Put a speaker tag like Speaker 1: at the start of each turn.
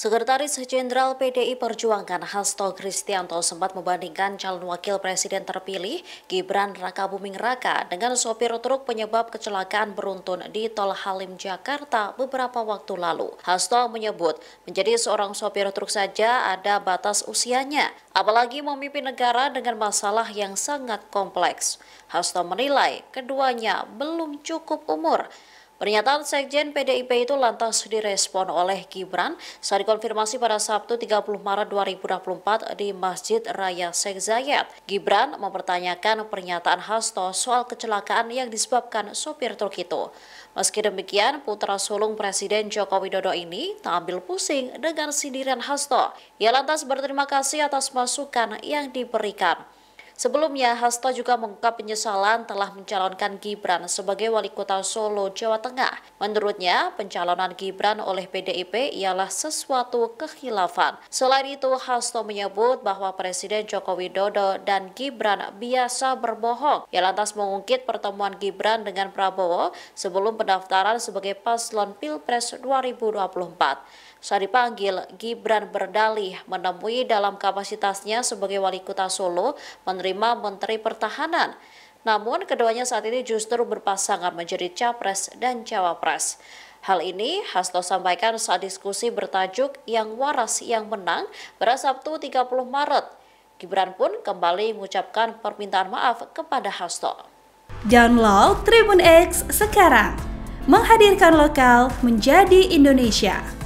Speaker 1: Sekretaris Jenderal PDI Perjuangan Hasto Kristianto sempat membandingkan calon wakil presiden terpilih Gibran Rakabuming Raka dengan sopir truk penyebab kecelakaan beruntun di Tol Halim, Jakarta beberapa waktu lalu. Hasto menyebut menjadi seorang sopir truk saja ada batas usianya, apalagi memimpin negara dengan masalah yang sangat kompleks. Hasto menilai keduanya belum cukup umur Pernyataan Sekjen PDIP itu lantas direspon oleh Gibran saat dikonfirmasi pada Sabtu 30 Maret 2024 di Masjid Raya Sheikh Zayed. Gibran mempertanyakan pernyataan Hasto soal kecelakaan yang disebabkan sopir truk itu. Meski demikian, putra sulung Presiden Joko Widodo ini tak ambil pusing dengan sindiran Hasto. Ia lantas berterima kasih atas masukan yang diberikan. Sebelumnya, Hasto juga mengungkap penyesalan telah mencalonkan Gibran sebagai wali kota Solo, Jawa Tengah. Menurutnya, pencalonan Gibran oleh PDIP ialah sesuatu kekhilafan. Selain itu, Hasto menyebut bahwa Presiden Joko Widodo dan Gibran biasa berbohong. Ia lantas mengungkit pertemuan Gibran dengan Prabowo sebelum pendaftaran sebagai paslon Pilpres 2024. Saat dipanggil, Gibran berdalih menemui dalam kapasitasnya sebagai wali kota Solo, menerima menerima Menteri Pertahanan. Namun keduanya saat ini justru berpasangan menjadi capres dan cawapres. Hal ini Hasto sampaikan saat diskusi bertajuk Yang Waras Yang Menang pada Sabtu 30 Maret. Gibran pun kembali mengucapkan permintaan maaf kepada Hasto.
Speaker 2: Download Tribun X sekarang, menghadirkan lokal menjadi Indonesia.